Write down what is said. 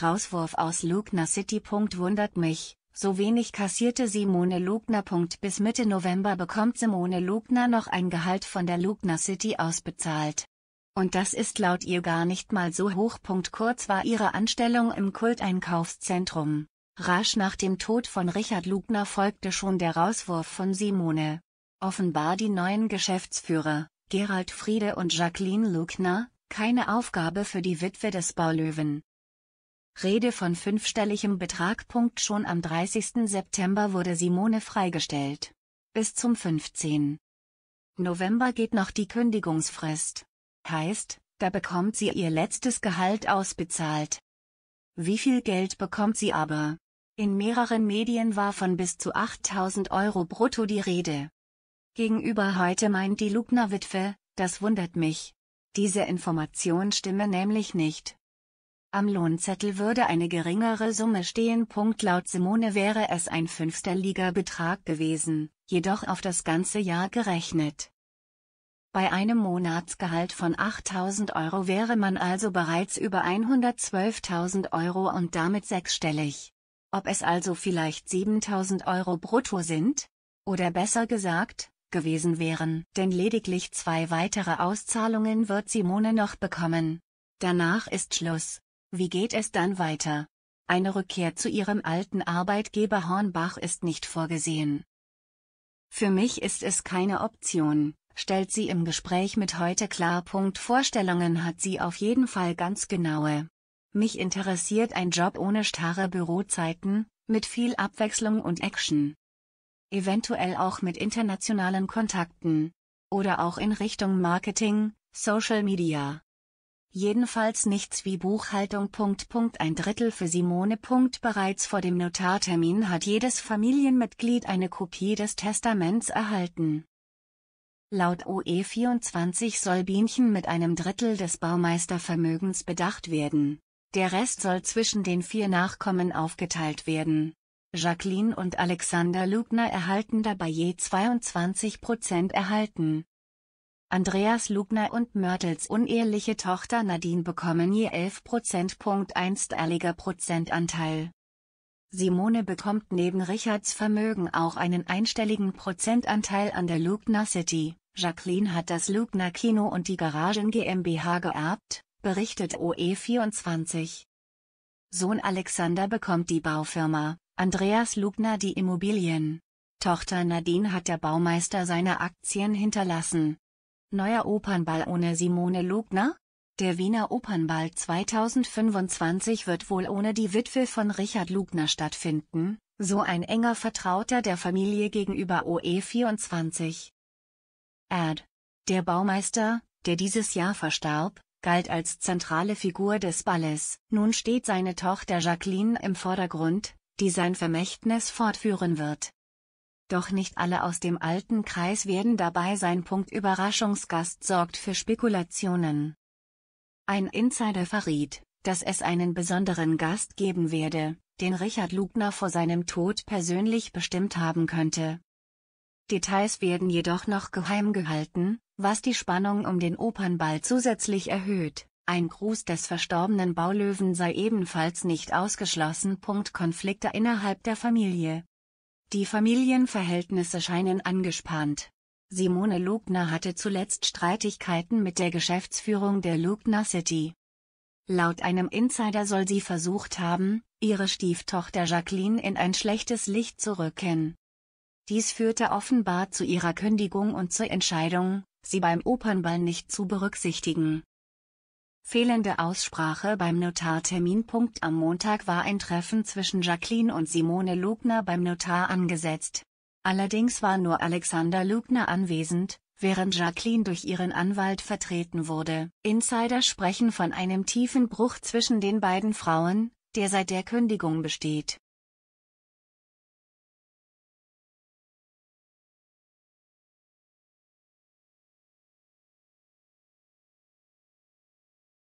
Rauswurf aus Lugner City. Wundert mich, so wenig kassierte Simone Lugner. Bis Mitte November bekommt Simone Lugner noch ein Gehalt von der Lugner City ausbezahlt. Und das ist laut ihr gar nicht mal so hoch. Kurz war ihre Anstellung im Kulteinkaufszentrum. Rasch nach dem Tod von Richard Lugner folgte schon der Rauswurf von Simone. Offenbar die neuen Geschäftsführer, Gerald Friede und Jacqueline Lugner, keine Aufgabe für die Witwe des Baulöwen. Rede von fünfstelligem Betrag. Schon am 30. September wurde Simone freigestellt. Bis zum 15. November geht noch die Kündigungsfrist. Heißt, da bekommt sie ihr letztes Gehalt ausbezahlt. Wie viel Geld bekommt sie aber? In mehreren Medien war von bis zu 8000 Euro brutto die Rede. Gegenüber heute meint die Lugner-Witwe, das wundert mich. Diese Information stimme nämlich nicht. Am Lohnzettel würde eine geringere Summe stehen. Laut Simone wäre es ein fünfter Liga-Betrag gewesen, jedoch auf das ganze Jahr gerechnet. Bei einem Monatsgehalt von 8000 Euro wäre man also bereits über 112.000 Euro und damit sechsstellig. Ob es also vielleicht 7000 Euro brutto sind? Oder besser gesagt, gewesen wären. Denn lediglich zwei weitere Auszahlungen wird Simone noch bekommen. Danach ist Schluss. Wie geht es dann weiter? Eine Rückkehr zu ihrem alten Arbeitgeber Hornbach ist nicht vorgesehen. Für mich ist es keine Option, stellt sie im Gespräch mit heute klar. Vorstellungen hat sie auf jeden Fall ganz genaue. Mich interessiert ein Job ohne starre Bürozeiten, mit viel Abwechslung und Action. Eventuell auch mit internationalen Kontakten. Oder auch in Richtung Marketing, Social Media. Jedenfalls nichts wie Buchhaltung. Ein Drittel für Simone. Bereits vor dem Notartermin hat jedes Familienmitglied eine Kopie des Testaments erhalten. Laut OE24 soll Bienchen mit einem Drittel des Baumeistervermögens bedacht werden. Der Rest soll zwischen den vier Nachkommen aufgeteilt werden. Jacqueline und Alexander Lugner erhalten dabei je 22 Prozent erhalten, Andreas Lugner und Mörtels unehrliche Tochter Nadine bekommen je 11 Prozentpunkt einstaliger Prozentanteil. Simone bekommt neben Richards Vermögen auch einen einstelligen Prozentanteil an der Lugner City. Jacqueline hat das Lugner Kino und die Garagen GmbH geerbt, berichtet OE24. Sohn Alexander bekommt die Baufirma, Andreas Lugner die Immobilien. Tochter Nadine hat der Baumeister seine Aktien hinterlassen. Neuer Opernball ohne Simone Lugner? Der Wiener Opernball 2025 wird wohl ohne die Witwe von Richard Lugner stattfinden, so ein enger Vertrauter der Familie gegenüber OE24. Ad. Der Baumeister, der dieses Jahr verstarb, galt als zentrale Figur des Balles. Nun steht seine Tochter Jacqueline im Vordergrund, die sein Vermächtnis fortführen wird. Doch nicht alle aus dem alten Kreis werden dabei sein. Punkt Überraschungsgast sorgt für Spekulationen. Ein Insider verriet, dass es einen besonderen Gast geben werde, den Richard Lugner vor seinem Tod persönlich bestimmt haben könnte. Details werden jedoch noch geheim gehalten, was die Spannung um den Opernball zusätzlich erhöht. Ein Gruß des verstorbenen Baulöwen sei ebenfalls nicht ausgeschlossen. Konflikte innerhalb der Familie die Familienverhältnisse scheinen angespannt. Simone Lugner hatte zuletzt Streitigkeiten mit der Geschäftsführung der Lugner City. Laut einem Insider soll sie versucht haben, ihre Stieftochter Jacqueline in ein schlechtes Licht zu rücken. Dies führte offenbar zu ihrer Kündigung und zur Entscheidung, sie beim Opernball nicht zu berücksichtigen. Fehlende Aussprache beim Notartermin. Am Montag war ein Treffen zwischen Jacqueline und Simone Lugner beim Notar angesetzt. Allerdings war nur Alexander Lugner anwesend, während Jacqueline durch ihren Anwalt vertreten wurde. Insider sprechen von einem tiefen Bruch zwischen den beiden Frauen, der seit der Kündigung besteht.